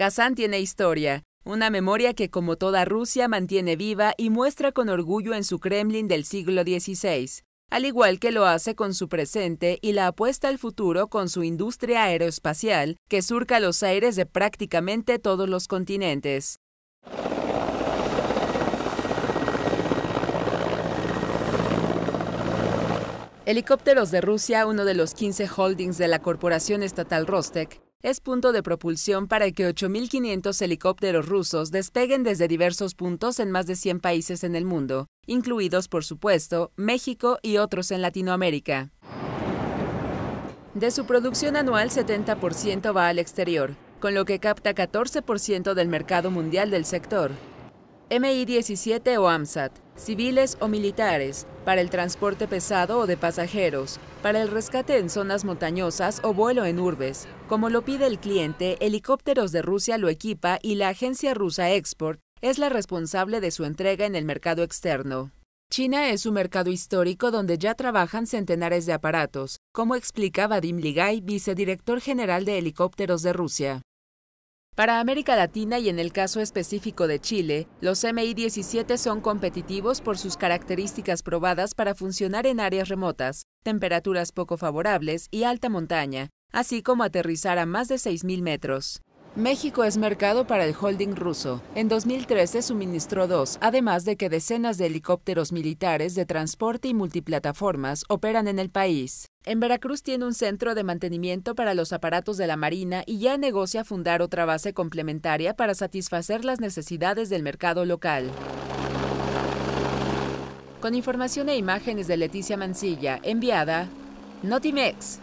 Kazán tiene historia, una memoria que como toda Rusia mantiene viva y muestra con orgullo en su Kremlin del siglo XVI, al igual que lo hace con su presente y la apuesta al futuro con su industria aeroespacial que surca los aires de prácticamente todos los continentes. Helicópteros de Rusia, uno de los 15 holdings de la corporación estatal Rostec, es punto de propulsión para que 8.500 helicópteros rusos despeguen desde diversos puntos en más de 100 países en el mundo, incluidos, por supuesto, México y otros en Latinoamérica. De su producción anual, 70% va al exterior, con lo que capta 14% del mercado mundial del sector. MI-17 o AMSAT, civiles o militares, para el transporte pesado o de pasajeros, para el rescate en zonas montañosas o vuelo en urbes. Como lo pide el cliente, Helicópteros de Rusia lo equipa y la agencia rusa Export es la responsable de su entrega en el mercado externo. China es un mercado histórico donde ya trabajan centenares de aparatos, como explicaba Vadim Ligay, vicedirector general de Helicópteros de Rusia. Para América Latina y en el caso específico de Chile, los MI-17 son competitivos por sus características probadas para funcionar en áreas remotas, temperaturas poco favorables y alta montaña, así como aterrizar a más de 6.000 metros. México es mercado para el holding ruso. En 2013 suministró dos, además de que decenas de helicópteros militares de transporte y multiplataformas operan en el país. En Veracruz tiene un centro de mantenimiento para los aparatos de la Marina y ya negocia fundar otra base complementaria para satisfacer las necesidades del mercado local. Con información e imágenes de Leticia Mancilla, enviada Notimex.